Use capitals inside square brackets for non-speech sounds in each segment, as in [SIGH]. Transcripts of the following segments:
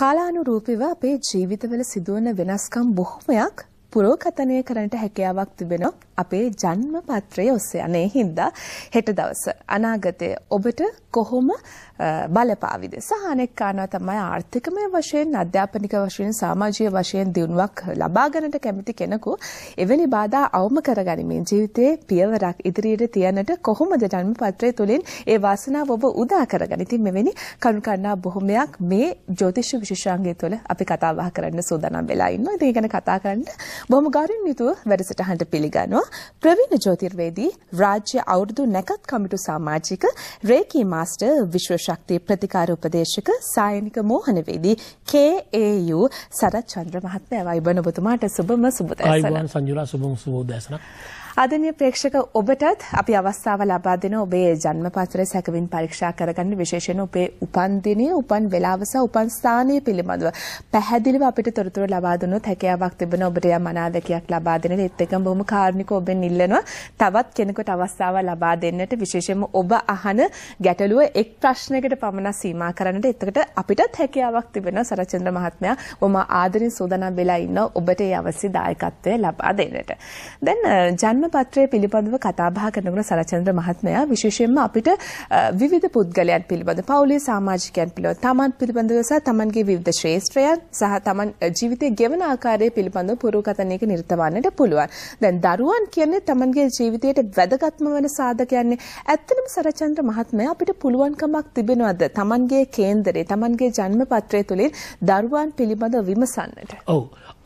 කාලානුරූපීව අපේ ජීවිතවල සිදුවන වෙනස්කම් බොහොමයක් පුරෝකථනය කරන්නට හැකියාවක් තිබෙනවා අපේ ජන්ම පත්‍රය ඔස්සේ. අනේ හින්දා හෙට දවස අනාගතය ඔබට කොහොම බලපාවිද? සහ අනෙක් කාරණා තමයි ආර්ථිකමය වශයෙන්, අධ්‍යාපනික වශයෙන්, සමාජීය වශයෙන් දියුණුවක් ලබා ගන්නට කැමති කෙනෙකු එවැනි බාධා අවම කරගනිමින් ජීවිතයේ පියවරක් ඉදිරියට තියන්නට කොහොමද ජන්ම පත්‍රය තුලින් ඒ වාසනාව ඔබ උදා කරගන්නේ? ඉතින් මෙවැනි කරුණා බොහොමයක් මේ ජ්‍යොතිෂ විශේෂාංගය තුළ අපි කතා බහ කරන්න සූදානම් වෙලා ඉන්නවා. ඉතින් ඒ ගැන කතා කරන්න බොහොම ගෞරවණීයව වැඩසටහනට පිළිගන්නවා ප්‍රවීණ ජ්‍යොතිර්වේදී රාජ්‍ය අවුරුදු නැකත් කමිටු සමාජික රේකී මාස්ටර් විශ්ව ශක්තිය ප්‍රතිකාර උපදේශක සායනික මෝහනවේදී KAU සරත් චන්ද්‍ර මහත්මයා වයිබන ඔබතුමාට සුබම සුබ දැසන. අයිබෝන් සංජුලා සුබම සුබ දැසන. ආදරණීය ප්‍රේක්ෂක ඔබටත් අපි අවස්ථාව ලබා දෙන ඔබේ ජන්මපත්‍රය සැකවින් පරීක්ෂා කරගන්න විශේෂයෙන් ඔබේ උපන් දිනය, උපන් වේලාව සහ උපන් ස්ථානය පිළිබඳව පැහැදිලිව අපිට තොරතුරු ලබා දුන්නොත් හැකියාවක් තිබෙන ඔබට යම් අනාදකයක් ලබා දෙන ඒත් එක්කම බොහොම කාරුණිකව ඔබෙන් ඉල්ලනවා තවත් කෙනෙකුට අවස්ථාව ලබා දෙන්නට විශේෂයෙන්ම ඔබ අහන ගැටලුව එක් ප්‍රශ්නයකට පමණක් සීමා කරන්නට එතකොට අපිටත් හැකියාවක් තිබෙනවා සරච්චන්ද්‍ර මහත්මයා ඔබ ආදරෙන් සූදානම් වෙලා ඉන්න ඔබට ඒ අවශ්‍ය දායකත්වය ලබා දෙන්නට. දැන් ජන්ම පත්‍රය පිළිබඳව කතාබහ කරනකොට සරචන්ද්‍ර මහත්මයා විශේෂයෙන්ම අපිට විවිධ පුද්ගලයන් පිළිබඳ පවුලේ සමාජිකයන් පිළිබඳ තමන් පිළිබඳව සහ තමන්ගේ විවිධ ශ්‍රේෂ්ත්‍රයන් සහ තමන් ජීවිතයේ ගෙවන ආකාරය පිළිබඳව පුරෝකථනයක නිරත වන්නට පුළුවන්. දැන් දරුවන් කියන්නේ තමන්ගේ ජීවිතයට වැදගත්ම වන සාධකයන්නේ. ඇත්තටම සරචන්ද්‍ර මහත්මයා අපිට පුළුවන්කමක් තිබෙනවද තමන්ගේ කේන්දරේ තමන්ගේ ජන්ම පත්‍රය තුළින් දරුවන් පිළිබඳව විමසන්නට. ඔව්.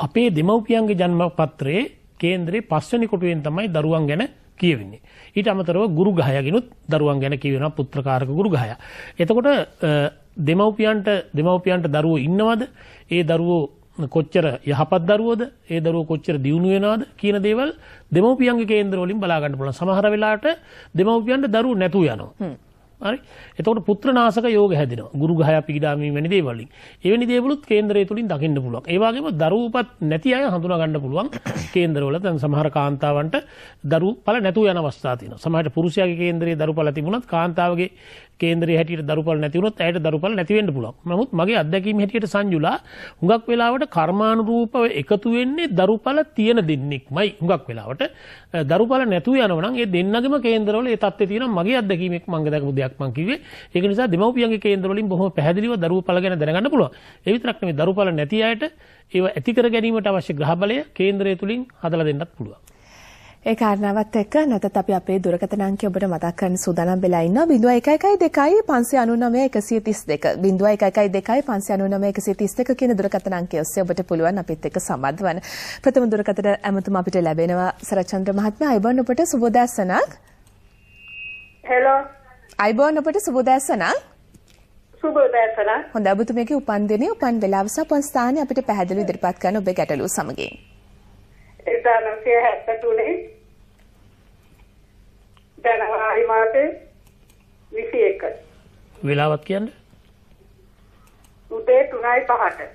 අපේ දෙමව්පියන්ගේ ජන්ම පත්‍රයේ කේන්දරේ පස්වෙනි කොටුවෙන් තමයි දරුවන් ගැන කියවෙන්නේ. ඊට අමතරව ගුරු ගහයගිනුත් දරුවන් ගැන කියවෙනවා පුත්‍රකාරක ගුරු ගහය. එතකොට දෙමව්පියන්ට දෙමව්පියන්ට දරුවෝ ඉන්නවද? ඒ දරුවෝ කොච්චර යහපත් දරුවෝද? ඒ දරුවෝ කොච්චර දියුණු වෙනවද කියන දේවල් දෙමව්පියන්ගේ කේන්දර වලින් බලා ගන්න පුළුවන්. සමහර වෙලාවට දෙමව්පියන්ට දරුවෝ නැතුව යනවා. හරි එතකොට පුත්‍රනාශක යෝග හැදෙනවා ගුරු ගහය පීඩාමීම වැනි දේවල් වලින් එවැනි දේවලුත් කේන්දරය තුලින් දකින්න පුළුවන් ඒ වගේම දරුවපත් නැති අය හඳුනා ගන්න පුළුවන් [COUGHS] කේන්දරවල දැන් සමහර කාන්තාවන්ට දරු පළ නැතුව යන අවස්ථා තියෙනවා සමහරට පුරුෂයාගේ කේන්දරයේ දරු පළ තිබුණත් කාන්තාවගේ කේන්දරයේ හැටියට දරු පළ නැති වුණොත් ඇයට දරු පළ නැති වෙන්න පුළුවන් නමුත් මගේ අත්දැකීම හැටියට සංජුලා හුඟක් වෙලාවට කර්මානුරූපව එකතු වෙන්නේ දරු පළ තියෙන දෙන්නෙක්මයි හුඟක් වෙලාවට දරු පළ නැතුව යනවා නම් ඒ දෙන්නගෙම කේන්දරවල ඒ தත්ත්වය තියෙනවා මගේ අත්දැකීමෙක් මම දැකපු දෙයක් දෙයක් මම කිව්වේ. ඒක නිසා දෙමව්පියන්ගේ කේන්දර වලින් බොහොම පැහැදිලිව දරුවෝ පළ ගැන දැනගන්න පුළුවන්. ඒ විතරක් නෙමෙයි දරුවෝ පළ නැති අයට ඒව ඇති කර ගැනීමට අවශ්‍ය ග්‍රහ බලය කේන්දරය තුලින් හදලා දෙන්නත් පුළුවන්. ඒ කාරණාවත් එක්ක නැතත් අපි අපේ දුරකථන අංකය ඔබට මතක් කරන්න සූදානම් වෙලා ඉන්නවා 0112 599 132 0112 කියන දුරකථන අංකය ඔස්සේ ඔබට පුළුවන් අපිත් එක්ක සම්බන්ධ වන්න. ප්‍රථම දුරකථන ඇමතුම අපිට ලැබෙනවා සරච්චන්ද්‍ර මහත්මයා. අයබන් ඔබට සුබ දාසනක්. හෙලෝ අයිබෝන් ඔබට සුබ දැසනක්. සුබ දැසනක්. හොඳ ඔබතුමියගේ උපන් දිනේ උපන් වේලාව සහ උපන් ස්ථානය අපිට පැහැදිලිව ඉදිරිපත් කරන ඔබේ ගැටලුව සමගින්. 1973 ජනවාරි මාසේ 21. වේලාවත් කියන්න. උදේ 3:05ට.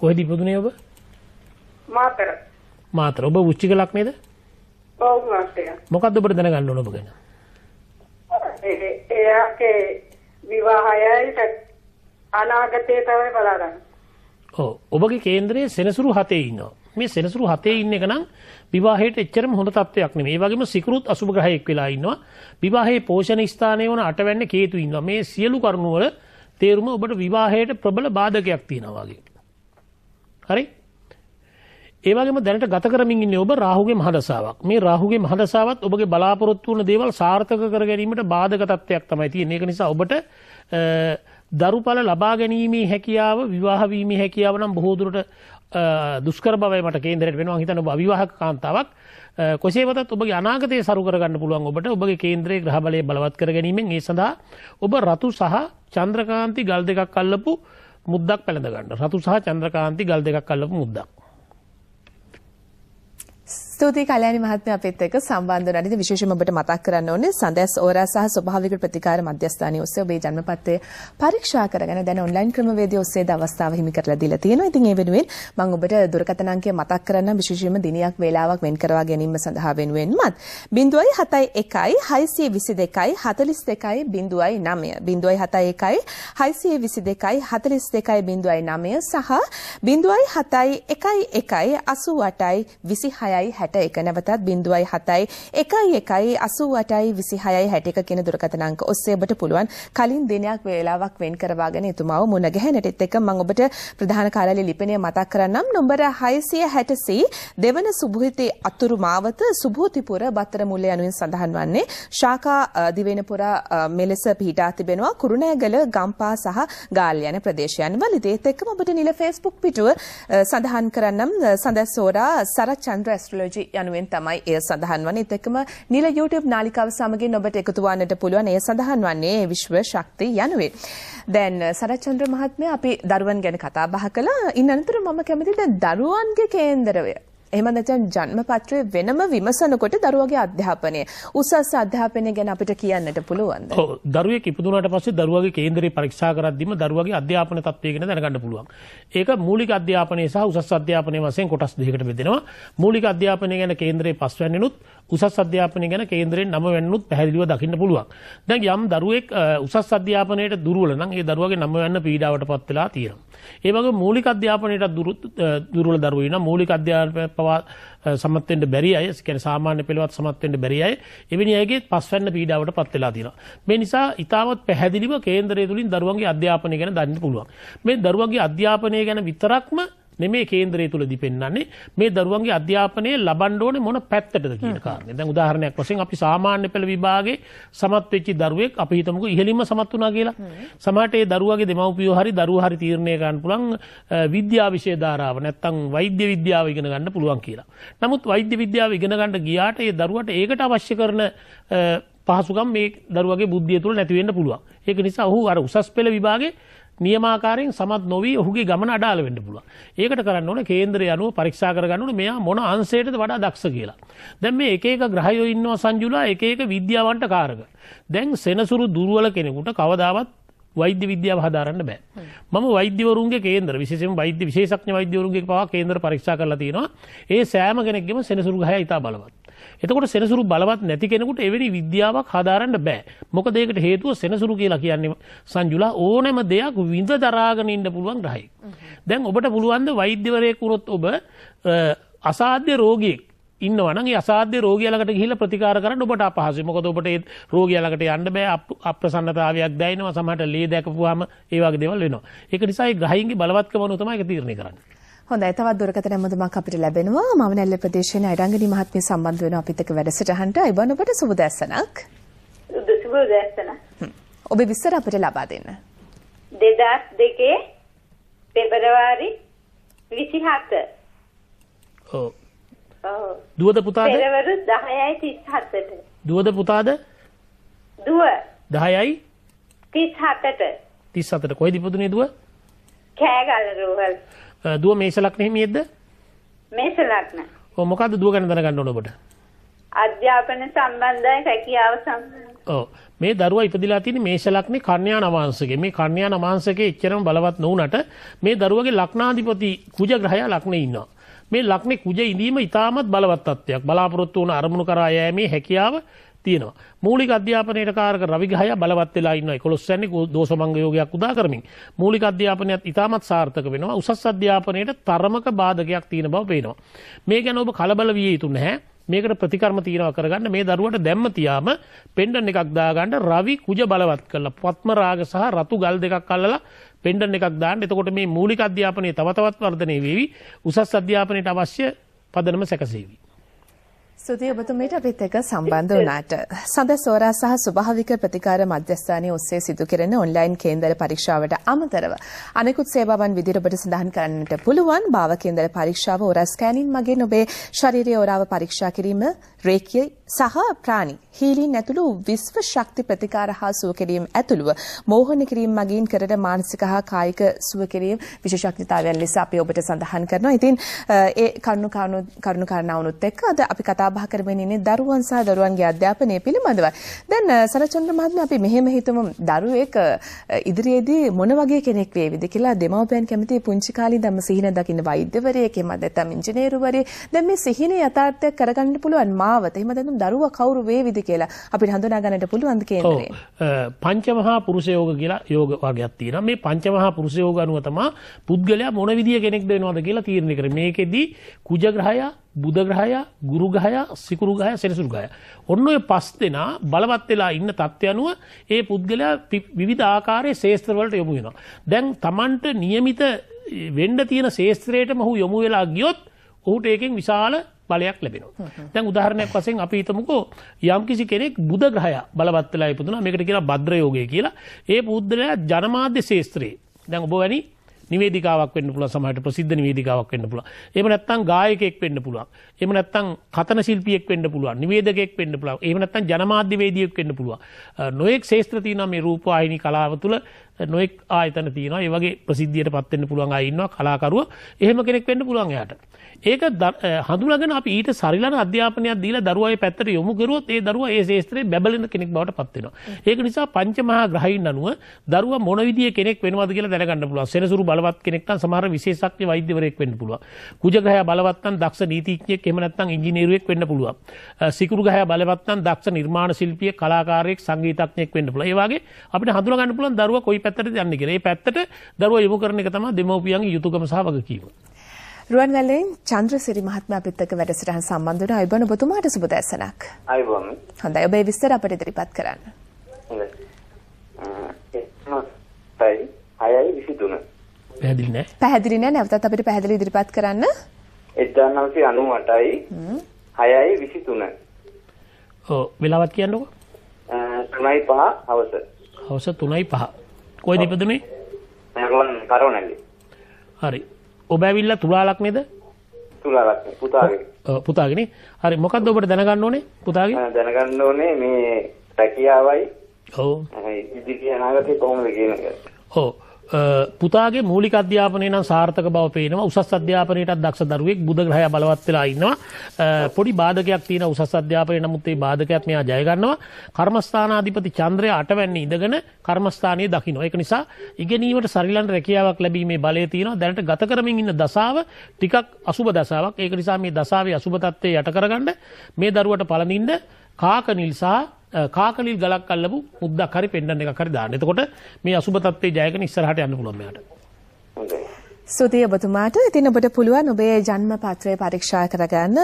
කොහෙද ඉපදුනේ ඔබ? මාතර. මාතර. ඔබ වෘශ්චික ලග්නේද? ඔව් මාතර. මොකද්ද ඔබට දැනගන්න ඕන ඔබ ගැන? විවාහයක් විවාහයයි අනාගතයේ තමයි බලාගන්න. ඔව් ඔබගේ කේන්දරයේ සෙනසුරු හතේ ඉන්නවා. මේ සෙනසුරු හතේ ඉන්න එක නම් විවාහයට එච්චරම හොඳ තත්වයක් නෙමෙයි. ඒ වගේම සිකුරුත් අසුභ ග්‍රහයෙක් වෙලා ඉන්නවා. විවාහයේ පෝෂණ ස්ථානයේ වන අටවැන්න කේතු ඉන්නවා. මේ සියලු කරුණු වල තේරුම ඔබට විවාහයට ප්‍රබල බාධකයක් තියෙනවා වගේ. හරි? ඒවගේම දැනට ගත කරමින් ඉන්නේ ඔබ රාහුගේ මහදසාවක්. මේ රාහුගේ මහදසාවත් ඔබගේ බලාපොරොත්තු වුණ දේවල් සාර්ථක කර ගැනීමට බාධක තත්ත්වයක් තමයි තියෙන්නේ. ඒක නිසා ඔබට දරුඵල ලබා ගැනීමේ හැකියාව, විවාහ වීමේ හැකියාව නම් බොහෝ දුරට දුෂ්කර බවයි මට කේන්දරයට වෙනවා. හිතන්න ඔබ අවිවාහක කාන්තාවක්. කොසේ වෙතත් ඔබගේ අනාගතය සරු කරගන්න පුළුවන් ඔබට ඔබගේ කේන්ද්‍රයේ ග්‍රහ බලය බලවත් කර ගැනීමෙන් ඒ සඳහා ඔබ රතු සහ චන්ද්‍රකාන්ති ගල් දෙකක් අල්ලපු මුද්දක් පැළඳ ගන්න. රතු සහ චන්ද්‍රකාන්ති ගල් දෙකක් අල්ලපු මුද්දක්. ස්තුතියි කල්‍යාණි මහත්මයා අපිත් එක්ක සම්බන්ධ වෙනාට ඉතින් විශේෂයෙන්ම ඔබට මතක් කරන්න ඕනේ සඳැස් ඕරා සහ ස්වභාවික ප්‍රතිකාර මධ්‍යස්ථානයේ ඔස්සේ ඔබේ ජන්මපත්‍රය පරීක්ෂා කරගෙන දැන් ඔන්ලයින් ක්‍රමවේදය ඔස්සේ ද අවස්ථාව හිමි කරලා දීලා තියෙනවා. ඉතින් ඒ වෙනුවෙන් මම ඔබට දුරකථන අංකය මතක් කරන්න විශේෂයෙන්ම දිනයක් වේලාවක් වෙන් කරවා ගැනීම සඳහා වෙනුවෙන්මත් 071 622 42 09 071 622 42 09 සහ 071 81 26 හැට එක නැවතත් බිඳුවයි හතයි එකයි එකයි අසුවටයි විසිහයයි හැටක කෙන දුරකතනංක ඔස්සේබට පුළුවන් කලින් දෙනයක් වේලාවක් වෙන් කරවාගෙන එතුමාව මුණ ගැහැනටත් එක මං ඔබට ප්‍රධාන කාලය ලිපිනය මතක් කරන්නම් නොඹර හයසිය හැටසී දෙවන සුභහිතේ අතුරු මාවත සුභූතිපුර බත්තර මුල්ල යනුවෙන් සඳහන් වන්නේ ශාකා දිවෙනපුර මෙලෙස පිහිටා තිබෙනවා කුරුණෑගල ගම්පා සහ ගාල් යන ප්‍රදේශයන් වලදීත් එක්කම ඔබට නිල ෆේස්බුක් පිටුව සඳහන් කරන්නම් සඳස්සෝරා සරච්චන්ද්‍ර ඇස්ට්‍රොලොජි ඩොට්.org යනුවෙන් තමයි එය සඳහන් වන්නේ. එතකම නිල YouTube නාලිකාව සමගින් ඔබට එකතු වන්නට පුළුවන්. එය සඳහන් වන්නේ විශ්ව ශක්තිය යනුවෙන්. දැන් සරච්චන්ද්‍ර මහත්මයා අපි දරුවන් ගැන කතා බහ කළා. ඉන් අනතුරු මම කැමති දැන් දරුවන්ගේ කේන්දරය එහෙම නැත්නම් ජන්ම පත්‍රය වෙනම විමසනකොට දරුවගේ අධ්‍යාපනය උසස් අධ්‍යාපනය ගැන අපිට කියන්නට පුළුවන්ද? ඔව් දරුවෙක් ඉපදුනාට පස්සේ දරුවගේ කේන්දරේ පරීක්ෂා කරද්දීම දරුවගේ අධ්‍යාපන තත්ත්වය ගැන දැනගන්න පුළුවන්. ඒක මූලික අධ්‍යාපනය සහ උසස් අධ්‍යාපනය වශයෙන් කොටස් දෙකකට බෙදෙනවා. මූලික අධ්‍යාපනය ගැන කේන්දරේ 5 වෙනිනුත් උසස් අධ්‍යාපනය ගැන කේන්දරෙන් 9 වෙනිනුත් පැහැදිලිව දකින්න පුළුවන්. දැන් යම් දරුවෙක් උසස් අධ්‍යාපනයට දුර්වල නම් ඒ දරුවගේ 9 වෙනි පීඩාවට පත් වෙලා තියෙනවා. ඒ වගේ මූලික අධ්‍යාපනයට දුර්වල දරුවෝ ඉන්නවා. මූලික අධ්‍යාපන පවා සමත් වෙන්න බැරි අය, කියන්නේ සාමාන්‍ය පෙළවත් සමත් වෙන්න බැරි අය, එවැනි අයගේ පස්වැන්න පීඩාවට පත් වෙලා තියෙනවා. මේ නිසා ඊටමත් පැහැදිලිව කේන්දරය තුලින් දරුවන්ගේ අධ්‍යාපනය ගැන දන්න පුළුවන්. මේ දරුවන්ගේ අධ්‍යාපනය ගැන විතරක්ම නෙමේ කේන්ද්‍රය තුළදී පෙන්න්නේ මේ දරුවන්ගේ අධ්‍යාපනය ලබන්න ඕනේ මොන පැත්තටද කියන කාරණේ. දැන් උදාහරණයක් වශයෙන් අපි සාමාන්‍ය පෙළ විභාගේ සමත් වෙච්ච දරුවෙක් අපි හිතමුකෝ ඉහළින්ම සමත් වුණා කියලා. සමහරට ඒ දරුවාගේ දෙමව්පියෝ හරි දරුවා හරි තීරණය ගන්න පුළුවන් විද්‍යා විෂය ධාරාව නැත්තම් වෛද්‍ය විද්‍යාව ඉගෙන ගන්න පුළුවන් කියලා. නමුත් වෛද්‍ය විද්‍යාව ඉගෙන ගන්න ගියාට ඒ දරුවට ඒකට අවශ්‍ය කරන පහසුකම් මේ දරුවගේ බුද්ධිය තුළ නැතිවෙන්න පුළුවන්. ඒක නිසා ඔහු අර උසස් පෙළ විභාගේ නියමාකාරයෙන් සමත් නොවී ඔහුගේ ගමන අඩාල වෙන්න පුළුවන්. ඒකට කරන්න ඕනේ කේන්දරය අනුව පරීක්ෂා කරගන්න ඕනේ මෙයා මොන අංශයටද වඩා දක්ෂ කියලා. දැන් මේ එක එක ග්‍රහයෝ ඉන්නවා සංජුලා එක එක විද්‍යාවන්ට කාරක. දැන් සෙනසුරු දුර්වල කෙනෙකුට කවදාවත් වෛද්‍ය විද්‍යාව හදාරන්න බෑ. මම වෛද්‍යවරුන්ගේ කේන්දර විශේෂයෙන් වෛද්‍ය විශේෂඥ වෛද්‍යවරුන්ගේ පවා කේන්දර පරීක්ෂා කරලා තියෙනවා. ඒ සෑම කෙනෙක්ගේම සෙනසුරු ගහය ඉතා බලවත්. එතකොට සෙනසුරු බලවත් නැති කෙනෙකුට එවැනි විද්‍යාවක් හදාරන්න බෑ. මොකද ඒකට හේතුව සෙනසුරු කියලා කියන්නේ සංජුලා ඕනෑම දෙයක් විඳ දරාගෙන ඉන්න පුළුවන් ග්‍රහයෙක්. දැන් ඔබට පුළුවන් ද වෛද්‍යවරයෙක් වුණොත් ඔබ අසාධ්‍ය රෝගියෙක් ඉන්නවනම් ඒ අසාධ්‍ය රෝගියා ළඟට ගිහිල්ලා ප්‍රතිකාර කරන්න ඔබට අපහසුයි. මොකද ඔබට ඒ රෝගියා ළඟට යන්න බෑ අප්‍රසන්නතාවයක් දැනෙනවා. සමහරට ලේ දැකපුවාම ඒ වගේ දේවල් වෙනවා. ඒක නිසා ඒ ග්‍රහයින්ගේ බලවත්කම අනුව තමයි ඒක තීරණය කරන්නේ. හොඳයි තවත් දුරකට නැමුදුමක් අපිට ලැබෙනවා මවනැල්ල ප්‍රදේශයේ අඩංගනී මහත්මිය සම්බන්ධ වෙනවා අපිත් එක්ක වැඩසටහනට අයිබන් ඔබට සුබ දැස්සනක් සුබ දැස්සනක් ඔබ විස්තර අපිට ලබා දෙන්න 2002 පෙබරවාරි 27 ඔව් දුවද පුතාද පෙරවරු 10යි 37ට දුවද පුතාද දුව 10යි 37ට 37ට කොයි දිපුතුනේ දුව කෑගල රෝහල් දුව මේෂ ලග්න හිමියෙක්ද? මේෂ ලග්න. ඔව් මොකද්ද දුව ගැන දැනගන්න ඕන ඔබට? අධ්‍යාපන සම්බන්ධයි රැකියාව සම්බන්ධයි. ඔව්. මේ දරුවා ඉපදිලා තියෙන මේෂ ලග්නේ කන්‍යා නවාංශකේ. මේ කන්‍යා නවාංශකේ එච්චරම බලවත් නොවුනට මේ දරුවගේ ලග්නාධිපති කුජ ග්‍රහය ලග්නේ ඉන්නවා. මේ ලග්නේ කුජ ඉඳීම ඉතාමත් බලවත් තත්ත්වයක්. බලාපොරොත්තු වුණ අරමුණු කරා යෑමේ හැකියාව තියෙනවා. මූලික අධ්‍යාපනයට කාරක රවිගහය බලවත් වෙලා ඉන්න 11 වෙනි දෝෂමංග යෝගයක් උදා කරමින් මූලික අධ්‍යාපනයත් ඉතාමත් සාර්ථක වෙනවා. උසස් අධ්‍යාපනයට තරමක බාධකයක් තියෙන බව පේනවා. මේ ගැන ඔබ කලබල විය යුතු නැහැ. මේකට ප්‍රතිකර්ම තියනවා කරගන්න මේ දරුවට දැම්ම තියාම පෙන්ඩන් එකක් දාගන්න රවි කුජ බලවත් කරලා පත්ම රාග සහ රතු ගල් දෙකක් අල්ලලා පෙන්ඩන් එකක් දාන්න. එතකොට මේ මූලික අධ්‍යාපනයේ තව තවත් වර්ධනය වේවි. උසස් අධ්‍යාපනයට අවශ්‍ය පදනම සැකසේවි. ස්තුතියි ඔබතුමීට අපිත් එක්ක සම්බන්ධ වුණාට. සඳ සෝරා සහ ස්වභාවික ප්‍රතිකාර මධ්‍යස්ථානයේ ඔස්සේ සිදු කෙරෙන ඔන්ලයින් කේන්දර පරීක්ෂාවට අමතරව අනෙකුත් සේවාවන් විදිහට ඔබට සඳහන් කරන්නට පුළුවන්. භාව කේන්දර පරීක්ෂාව ඔරා ස්කෑනින් මගින් ඔබේ ශාරීරික ඔරාව පරීක්ෂා කිරීම, රේකිය සහ ප්‍රාණි හීලින් ඇතුළු විශ්ව ශක්ති ප්‍රතිකාර හා සුව කිරීම ඇතුළුව මෝහන කිරීම මගින් කරන මානසික හා කායික සුව කිරීම විශේෂඥතාවයන් ලෙස අපි ඔබට සඳහන් කරනවා. ඉතින් ඒ කරුණු කරුණු කරුණු කාරණාවනුත් එක්ක අද අපි කතා ලාභා කරමින් ඉන්නේ දරුවන් සහ දරුවන්ගේ අධ්‍යාපනය පිළිබඳව. දැන් සරචන්ද්‍ර මහත්මයා අපි මෙහෙම හිතමු දරුවෙක් ඉදිරියේදී මොන වගේ කෙනෙක් වේවිද කියලා දෙමව්පියන් කැමති පුංචි කාලේ ඉඳන්ම සිහින දකින්න වෛද්‍යවරයෙක් එහෙම නැත්නම් ඉංජිනේරුවරයෙක් දැන් මේ සිහින යථාර්ථයක් කරගන්න පුළුවන් මාවත. එහෙම නැත්නම් දරුවා කවුරු වේවිද කියලා අපිට හඳුනා ගන්නට පුළුවන් කේන්දරේ. පංචමහා පුරුෂ යෝග කියලා යෝග වර්ගයක් තියෙනවා. මේ පංචමහා පුරුෂ යෝග අනුව තමයි පුද්ගලයා මොන විදිය කෙනෙක්ද වෙනවද කියලා තීරණය කරන්නේ. මේකෙදී කුජග්‍රහයා බුදග්‍රහයා ගුරුගහයා සිකුරුගහය සෙනසුරුගය. ඔන්න ඔය පස් දෙනා බලවත් වෙලා ඉන්න තත්ත්ව අනුව ඒ පුද්ගලයා විවිධ ආකාරය ශේස්ත්‍රවලට යොමු වෙනවා. දැන් තමන්ට නියමිත වෙන්ඩ තියෙන ශේස්ත්‍රයට මහු යොමු වෙලා ගියොත් ඔහුට ඒකෙන් විශාල බලයක් ලැබෙනවා. දැන් උදාහරණයක් වශයෙන් අපි හිතමුකෝ යම්කිසි කෙනෙක් බුද ග්‍රහය බලවත් වෙලා ඉපදුනා. මේකට කියනවා භද්‍ර යෝගය කියලා. ඒ පුද්ගලයා ජනමාධ්‍ය ශේස්ත්‍රයේ දැන් ඔබ වැනි නිවේදිකාවක් වෙන්න පුළුවන් සමහරට ප්‍රසිද්ධ නිවේදිකාවක් වෙන්න පුළුවන්. එහෙම නැත්නම් ගායකයෙක් වෙන්න පුළුවන්. එහෙම නැත්නම් කතන ශිල්පියෙක් වෙන්න පුළුවන්. නිවේදකයෙක් වෙන්න පුළුවන්. එහෙම නැත්නම් ජනමාධ්‍යවේදියෙක් වෙන්න පුළුවන්. නොඑක් ශේත්‍ර තියෙනවා මේ රූපවාහිනී කලාව තුළ නොයෙක් ආයතන තියෙනවා. ඒ වගේ ප්‍රසිද්ධියට පත් වෙන්න පුළුවන් අය ඉන්නවා කලාකරුවෝ. එහෙම කෙනෙක් වෙන්න පුළුවන් එයාට. ඒක හඳුනාගෙන අපි ඊට සරිලන අධ්‍යාපනයක් දීලා දරුවාගේ පැත්තට යොමු කරුවොත් ඒ දරුවා ඒ ශාස්ත්‍රයේ බැබලෙන කෙනෙක් බවට පත් වෙනවා. ඒක නිසා පංචමහා ග්‍රහයන් අනුව දරුවා මොන විදියෙ කෙනෙක් වෙනවද කියලා දැනගන්න පුළුවන්. සෙනසුරු බලවත් කෙනෙක් නම් සමහර විශේෂඥ වෛද්‍යවරයෙක් වෙන්න පුළුවන්. කුජ ග්‍රහය බලවත් නම් දක්ෂ නීතිඥයෙක් එහෙම නැත්නම් ඉංජිනේරුවෙක් වෙන්න පුළුවන්. සිකුරු ග්‍රහය බලවත් නම් දක්ෂ නිර්මාණ ශිල්පියෙක්, කලාකාරයෙක්, සංගීතඥයෙක් වෙන්න පුළුවන්. ඒ වගේ අපිට හඳුනා ගන්න පුළුවන් දරුවා කොයි පැත්තට යන්න කියලා. ඒ පැත්තට දරුවා යොමු කරන එක තමයි දෙමව්පියන්ගේ යුතුයකම සහ වගකීම. රුවන්වැලෙන් චන්ද්‍රසිරි මහත්මයා අපිත් එක්ක වැඩසටහන් සම්බන්ධ වුණා. අයබන ඔබතුමාට සුබ දැසනක්. අයබන. හොඳයි. ඔබේ විස්තර අපට ඉදිරිපත් කරන්න. හොඳයි. පැහැදිලි නෑ. පැහැදිලි නෑ. නැවතත් අපිට පැහැදිලි ඉදිරිපත් කරන්න. 1998යි 6යි 23. ඔව් වෙලාවත් කියන්නකෝ. 3යි 5 හවස. හවස 3යි 5. කොයි නිපදුනේ? මම කරවනල්ලි. හරි. ඔබ ඇවිල්ලා තුලාලක් නේද? තුලාලක් පුතාගේ. පුතාගේ හරි මොකද්ද ඔබට දැනගන්න ඕනේ පුතාගේ? දැනගන්න ඕනේ මේ රැකියාවයි. ඔව්. ඉදිරි අනාගතේ කොහොමද කියන එක. ඔව්. පුතාගේ මූලික අධ්‍යාපනය නම් සාර්ථක බව පේනවා උසස් අධ්‍යාපනයටත් දක්ෂ දරුවෙක් බුදග්‍රහය බලවත් වෙලා ඉන්නවා පොඩි බාධකයක් තියෙන උසස් අධ්‍යාපනය නමුත් ඒ බාධකයක් මෙයා ජය ගන්නවා කර්මස්ථානාධිපති චන්ද්‍රය අටවැන්නේ ඉඳගෙන කර්මස්ථානයේ දකින්න. ඒක නිසා ඉගෙනීමට සරිලන රැකියාවක් ලැබීමේ බලය තියෙනවා. දැනට ගත කරමින් ඉන්න දසාව ටිකක් අසුබ දසාවක්. ඒක නිසා මේ දසාවේ අසුබ තත්ත්වය යට කරගන්න මේ දරුවට පළඳින්න කාක නිල් සහ කාකලිල් ගලක් අල්ලපු මුද්දක් හරි පෙන්නන එකක් හරි දාන්න. එතකොට මේ අසුබ තත්ත්වේ ජයගෙන ඉස්සරහට යන්න පුළුවන් මෙයාට. සුදී ඔබතුමාට ඉතින් ඔබට පුළුවන් ඔබේ ජන්ම පත්‍රය පරීක්ෂා කරගන්න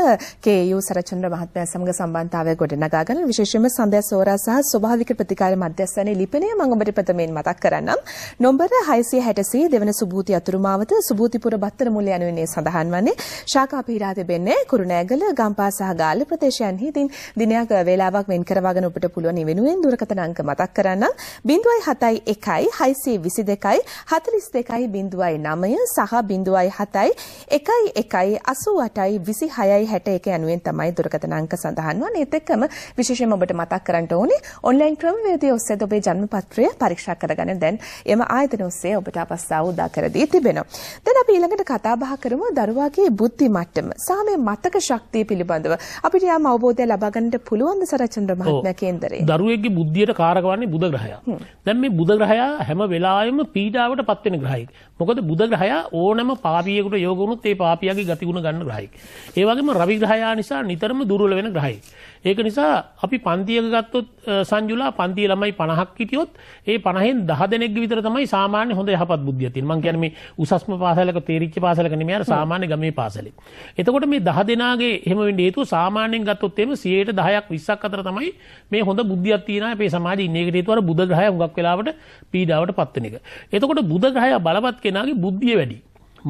KU සරචන්ද්‍ර මහත්මයා සමග සම්බන්ධතාවය ගොඩනගා ගන්න විශේෂයෙන්ම සඳය සෝරා සහ ස්වභාවික ප්‍රතිකාර මධ්‍යස්ථානයේ ලිපිනය මම ඔබට ප්‍රථමයෙන් මතක් කරන්නම් නොම්බර 660 දෙවන සුභූති අතුරුමාවත සුභූතිපුර බත්තර මුල්ල යනුවෙන් සඳහන් වන්නේ ශාකා පිරා තිබෙන්නේ කුරුණෑගල ගම්පා සහ ගාල්ල ප්‍රදේශයන්හි ඉතින් දිනයක වේලාවක් වෙන් කරවාගෙන ඔබට පුළුවන් ඉවෙනුවෙන් දුරකථන අංක මතක් කරන්නම් 071 622 42 49 සහ බිඳුවයි හතයි එකයි එකයි අසු අටයි විසි හයයි හැට එක යනුවෙන් තමයි දුරකතන අංක සඳහන් වන ඒත් එක්කම විශේෂයෙන් ඔබට මතක් කරන්න ඕනේ ඔන්ලයින් ක්‍රමවේදය ඔස්සේ ඔබේ ජන්ම පත්‍රය පරීක්ෂා කරගන්න දැන් එම ආයතන ඔස්සේ ඔබට අපස්සාව උදා කර දී තිබෙනවා. දැන් අපි ඊළඟට කතා බහ කරමු දරුවාගේ බුද්ධි මට්ටම සහ මේ මතක ශක්තිය පිළිබඳව අපිට යම් අවබෝධය ලබා ගන්නට පුළුවන් ද සරච්චන්ද්‍ර මහත්මයා කේන්දරේ. දරුවෙක්ගේ බුද්ධියට කාරක වන්නේ බුධ ග්‍රහයා. දැන් මේ බුධ ග්‍රහයා හැම වෙලාවෙම පීඩාවට පත්වෙන ග්‍රහයෙක්. මොකද බුධ ග්‍රහයා ඕනම පාපියෙකුට යෝගුණුත් ඒ පාපියාගේ ගතිගුණ ගන්න ග්‍රහයෙක්. ඒ වගේම රවි ග්‍රහයා නිසා නිතරම දුර්වල වෙන ග්‍රහයෙක්. ඒක නිසා අපි පන්තියක ගත්තොත් සංජුලා පන්තිය ළමයි 50ක් හිටියොත් ඒ 50න් 10 දෙනෙක් විතර තමයි සාමාන්‍ය හොඳ යහපත් බුද්ධිය තියෙන. මම කියන්නේ මේ උසස්ම පාසලක තේරිච්ච පාසලක නෙමෙයි අර සාමාන්‍ය ගමේ පාසලේ. එතකොට මේ 10 දෙනාගේ එහෙම වෙන්න හේතුව සාමාන්‍යයෙන් ගත්තොත් එහෙම 10ට 10ක් 20ක් අතර තමයි මේ හොඳ බුද්ධියක් තියෙන අපේ සමාජයේ ඉන්න එකට හේතුව අර බුධ ග්‍රහය හුඟක් වෙලාවට පීඩාවට පත් වෙන එක. එතකොට බුධ ග්‍රහය බලවත් කෙනාගේ බුද්ධිය වැඩි.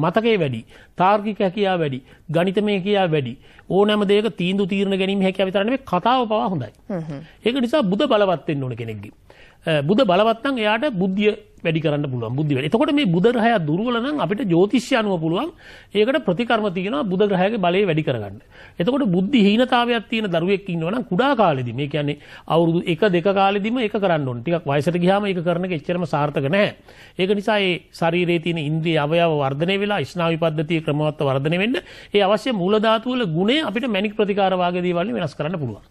මතකේ වැඩි තාර්කික හැකියාව වැඩි ගණිතමය කියා වැඩි ඕනෑම දෙයක තීන්දුව තීරණ ගැනීම හැකියාව විතරක් නෙවෙයි කතාව පවා හොඳයි. ඒක නිසා බුද බලවත් වෙන්න ඕන කෙනෙක්ගේ. බුද බලවත් නම් එයාට බුද්ධිය වැඩි කරන්න පුළුවන් බුද්ධි වැඩි. එතකොට මේ බුධ ග්‍රහය දුර්වල නම් අපිට ජ්‍යොතිෂ්‍ය අනුව පුළුවන් ඒකට ප්‍රතිකර්ම තියෙනවා බුධ ග්‍රහයගේ බලය වැඩි කරගන්න. එතකොට බුද්ධි හීනතාවයක් තියෙන දරුවෙක් ඉන්නවා නම් කුඩා කාලෙදී මේ කියන්නේ අවුරුදු 1 2 කාලෙදීම ඒක කරන්න ඕනේ. ටිකක් වයසට ගියාම ඒක කරන එක එච්චරම සාර්ථක නැහැ. ඒක නිසා ඒ ශරීරයේ තියෙන ඉන්ද්‍රිය අවයව වර්ධනය වෙලා ස්නායු පද්ධතිය ක්‍රමවත් වර්ධනය වෙන්න ඒ අවශ්‍ය මූල ධාතු වල ගුණය අපිට මැනික් ප්‍රතිකාර වාගේ දේවල් වෙනස් කරන්න පුළුවන්.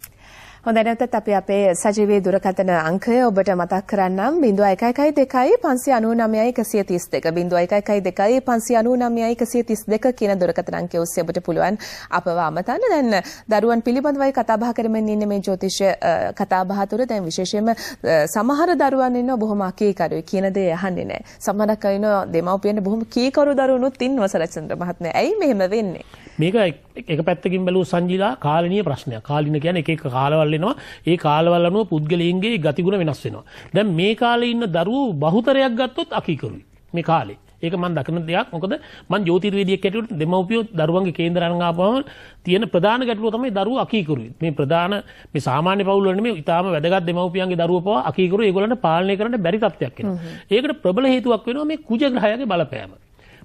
හොඳයි නැවතත් අපි අපේ සජීවී දුරකථන අංකය ඔබට මතක් කරන්නම් 0112 599 132 0112 599 කියන දුරකථන අංකය ඔස්සේ ඔබට පුළුවන් අපව අමතන්න. දැන් දරුවන් පිළිබඳවයි කතා බහ කරමින් ඉන්නේ මේ ජ්‍යොතිෂ කතා බහ තුළ දැන් විශේෂයෙන්ම සමහර දරුවන් ඉන්නවා බොහොම අකීකරුයි කියන දේ අහන්නේ නැහැ. සමහරක් අය ඉන්නවා දෙමව්පියන්ට බොහොම කීකරු දරුවනුත් ඉන්නවා සරච්චන්ද්‍ර මහත්මයා. ඇයි මෙහෙම වෙන්නේ? මේක එක පැත්තකින් බැලුව සංජිලා කාලනීය ප්‍රශ්නයක්. කාලින කියන්නේ එක එක කාලවල එනවා. ඒ කාලවල අනුව පුද්ගලයන්ගේ ගතිගුණ වෙනස් වෙනවා. දැන් මේ කාලේ ඉන්න දරුවෝ බහුතරයක් ගත්තොත් අකීකරුයි. මේ කාලේ. ඒක මම දකින දෙයක්. මොකද මම ජ්‍යොතිර්වේදියෙක් ඇටියට දෙමව්පියෝ දරුවන්ගේ කේන්දර අරංගාපුවම තියෙන ප්‍රධාන ගැටලුව තමයි දරුවෝ අකීකරුයි. මේ ප්‍රධාන මේ සාමාන්‍ය පවුල් වල නෙමෙයි ඊටාම වැදගත් දෙමව්පියන්ගේ දරුවෝ පවා අකීකරුයි. ඒගොල්ලන්ට පාලනය කරන්න බැරි තත්ත්වයක් එනවා. ඒකට ප්‍රබල හේතුවක් වෙනවා මේ කුජ ග්‍රහයගේ බලපෑම.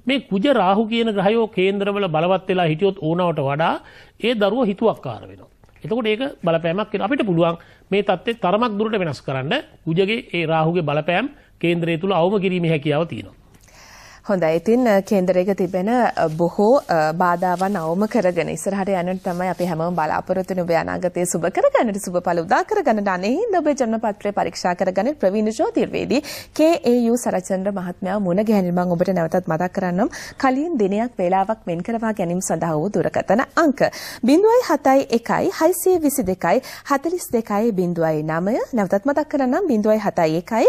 මේ කුජ රාහු කියන ග්‍රහයෝ කේන්ද්‍රවල බලවත් වෙලා හිටියොත් ඕනවට වඩා ඒ දරුව හිතුවක්කාර වෙනවා. එතකොට ඒක බලපෑමක් වෙනවා. අපිට පුළුවන් මේ தත්ත්වේ තරමක් දුරට වෙනස් කරන්න කුජගේ ඒ රාහුගේ බලපෑම් කේන්ද්‍රය තුල අවම කිරීමේ හැකියාව තියෙනවා. හොඳයි ඉතින් කේන්දරයක තිබෙන බොහෝ බාධාවන් අවම කරගෙන ඉස්සරහට යන්නට තමයි අපි හැමෝම බලාපොරොත්තු වෙන ඔබ අනාගතයේ සුබ කරගන්නට සුබ පළ උදා කරගන්නට අනේ හිඳ ඔබේ ජන්ම පත්‍රය පරීක්ෂා කරගන්න ප්‍රවීණ ජෝතිර්වේදී KAU සරචන්ද්‍ර මහත්මයා මුණ ගැහිලා මම ඔබට නැවතත් මතක් කරන්නම් කලින් දිනයක් වේලාවක් වෙන් කරවා ගැනීම සඳහා වූ දුරකථන අංක 071 622 42 09 නැවතත් මතක් කරන්නම් 071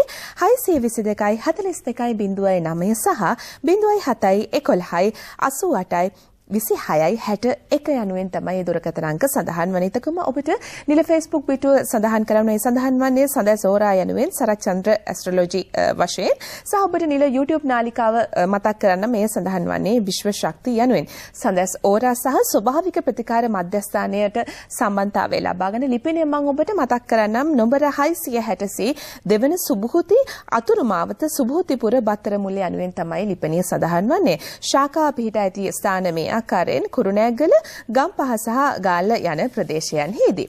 622 42 09 සහ බිඳුවයි හතයි එකොල්හයි අසු අටයි විසි හයයි හැට එක යනුවෙන් තමයි දුරකතන අංක සඳහන් වනිතකම ඔබට නිල ෆෙස්බුක් පිටුව සඳහන් කරන්නේ සඳහන් වන්නේ සඳ සෝරා යනුවෙන් සරච්චන්ද්‍ර ඇස්ට්‍රලෝජි වශයෙන් සහ ඔබට නිල YouTube නාලිකාව මතක් කරන්න මේ සඳහන් වන්නේ විශ්ව ශක්ති යනුවෙන් සඳස් ඕරා සහ ස්වභාවික ප්‍රතිකාර මධ්‍යස්ථානයට සම්බන්ධතාවය ලබාගෙන ලිපිණය මම ඔබට මතක් කරන්නම් නොබර 660 දෙවන සුභූති අතුරු මාවත සුභූතිපුර බත්තර මුල යනුවෙන් තමයි ලිපිණිය සඳහන් වන්නේ ශාකා පිහිට ඇති ස්ථානමේ ක්‍රමයාකාරයෙන් කුරුණෑගල ගම් පහ සහ ගාල්ල යන ප්‍රදේශයන්හිදී.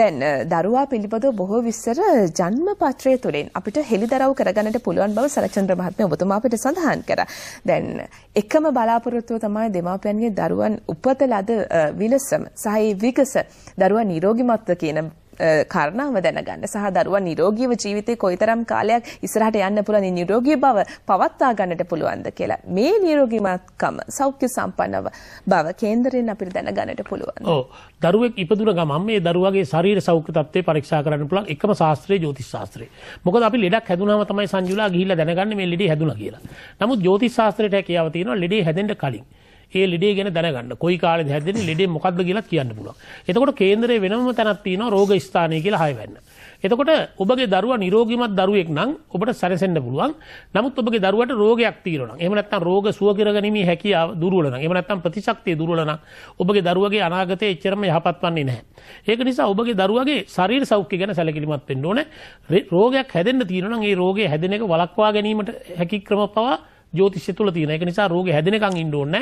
දැන් දරුවා පිළිබඳව බොහෝ විස්තර ජන්ම පත්‍රය තුළින් අපිට හෙළිදරව් කරගන්නට පුළුවන් බව සරචන්ද්‍ර මහත්මයා ඔබතුමා අපිට සඳහන් කරා. දැන් එකම බලාපොරොත්තුව තමයි දෙමාපියන්ගේ දරුවන් උපත ලද විලසම සහ විගස දරුවා නිරෝගිමත්ව කියන කාරණාව දැනගන්න. සහ දරුවා නිරෝගීව ජීවිතේ කොයිතරම් කාලයක් ඉස්සරහට යන්න පුළුවන් නිරෝගී බව පවත්වා ගන්නට පුළුවන්ද කියලා. මේ නිරෝගීමත්කම සෞඛ්‍ය සම්පන්නව බව කේන්දරයෙන් අපිට දැනගන්නට පුළුවන්. ඔව්. දරුවෙක් ඉපදුන ගමන් මේ දරුවාගේ ශරීර සෞඛ්‍ය තත්ත්වය පරීක්ෂා කරන්න පුළුවන් එකම ශාස්ත්‍රයේ ජ්‍යොතිෂ ශාස්ත්‍රය. මොකද අපි ලෙඩක් හැදුනාම තමයි සංජුලා ගිහිල්ලා දැනගන්නේ මේ ලෙඩේ හැදුනා කියලා. නමුත් ජ්‍යොතිෂ ශාස්ත්‍රයට හැකියාව තියෙනවා ලෙඩේ හැදෙන්න කලින්. ඒ ලෙඩේ ගැන දැනගන්න කොයි කාලෙද හැදෙන්නේ ලෙඩේ මොකද්ද කියලා කියන්න පුළුවන්. එතකොට කේන්දරේ වෙනම තැනක් තියෙනවා රෝග ස්ථානය කියලා හයවැන්න. එතකොට ඔබගේ දරුවා නිරෝගිමත් දරුවෙක් නම් ඔබට සැරසෙන්න පුළුවන්. නමුත් ඔබගේ දරුවට රෝගයක් තියෙනවා නම් එහෙම නැත්නම් රෝග සුව කරගැනීමේ හැකියාව දුර්වල නම් එහෙම නැත්නම් ප්‍රතිශක්තිය දුර්වල නම් ඔබගේ දරුවගේ අනාගතය එච්චරම යහපත් වන්නේ නැහැ. ඒක නිසා ඔබගේ දරුවගේ ශරීර සෞඛ්‍ය ගැන සැලකිලිමත් වෙන්න ඕනේ. රෝගයක් හැදෙන්න තියෙනවා නම් ඒ රෝගේ හැදෙන එක වළක්වා ගැනීමට හැකි ක්‍රම පවා ජෝතිෂ්‍ය තුල තියෙන එක නිසා රෝගේ හැදෙනකන් ඉන්න ඕනේ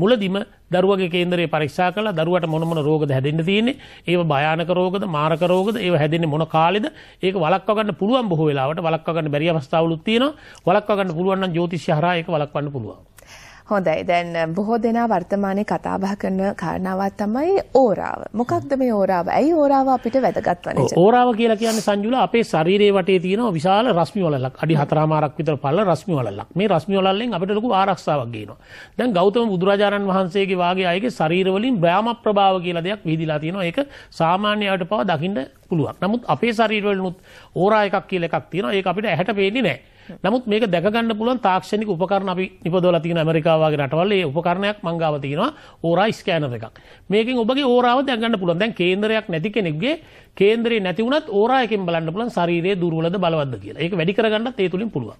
මුලදිම දරුවගේ කේන්දරේ පරීක්ෂා කළා දරුවට මොන මොන රෝගද හැදෙන්න තියෙන්නේ ඒව භයානක රෝගද මාරක රෝගද ඒව හැදෙන්නේ මොන කාලෙද ඒක වළක්වා ගන්න පුළුවන් බොහෝ වෙලාවට වළක්වා ගන්න බැරි අවස්ථාවලුත් තියෙනවා වළක්වා ගන්න පුළුවන් නම් ජෝතිෂ්‍ය හරහා ඒක වළක්වන්න පුළුවන් හොඳයි. දැන් බොහෝ දෙනා වර්තමානයේ කතා බහ කරන කාරණාවක් තමයි ඕරාව. මොකක්ද මේ ඕරාව? ඇයි ඕරාව අපිට වැදගත් වෙන්නේ? ඕරාව කියලා කියන්නේ සංජුල අපේ ශරීරයේ වටේ තියෙන විශාල රශ්මි වලලක්. අඩි 4මාරක් විතර පළ රශ්මි වලලක්. මේ රශ්මි වලලෙන් අපිට ලොකු ආරක්ෂාවක් ගේනවා. දැන් ගෞතම බුදුරජාණන් වහන්සේගේ වාගේ අයගේ ශරීර වලින් බ්‍රාහ්ම ප්‍රභාව කියලා දෙයක් විහිදලා තියෙනවා. ඒක සාමාන්‍ය අයට පවා දකින්න පුළුවන්. නමුත් අපේ ශරීරවලුත් ඕරා එකක් කියලා එකක් තියෙනවා. ඒක අපිට ඇහැට පේන්නේ නැහැ. නමුත් මේක දැකගන්න පුළුවන් තාක්ෂණික උපකරණ අපි නිපදවලා තියෙන ඇමරිකාව වගේ රටවල ඒ උපකරණයක් මං ගාව තියෙනවා ඕරා ස්කෑනර් එකක්. මේකෙන් ඔබගේ ඕරාව දැනගන්න පුළුවන්. දැන් කේන්දරයක් නැති කෙනෙක්ගේ කේන්දරේ නැති වුණත් ඕරා එකෙන් බලන්න පුළුවන් ශරීරයේ දුර්වලද බලවත්ද කියලා. ඒක වැඩි කරගන්නත් ඒ තුලින් පුළුවන්.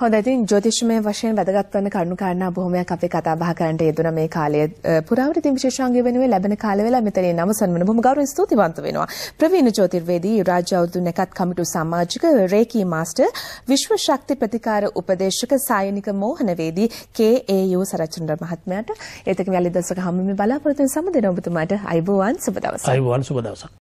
හොඳයි ඉතින් ජ්‍යොතිෂමය වශයෙන් වැදගත් වන කරුණු කාරණා බොහොමයක් අපි කතා බහ කරන්නට යෙදුණා මේ කාලය පුරාවට ඉතින් විශේෂාංගය වෙනුවෙන් ලැබෙන කාල වේලාව මෙතනින් නම සම්මන බොහොම ගෞරවයෙන් ස්තුතිවන්ත වෙනවා ප්‍රවීණ ජ්‍යොතිර්වේදී රාජ්‍ය අවුරුදු නැකත් කමිටු සමාජික රේකී මාස්ටර් විශ්ව ශක්ති ප්‍රතිකාර උපදේශක සායනික මෝහනවේදී KAU සරච්චන්ද්‍ර මහත්මයාට එතකම යලි දවසක හැම මේ බලාපොරොත්තුෙන් සමුදෙන ඔබතුමාට අයිබෝවන් සුබ දවසක් අයිබෝවන් සුබ දවසක්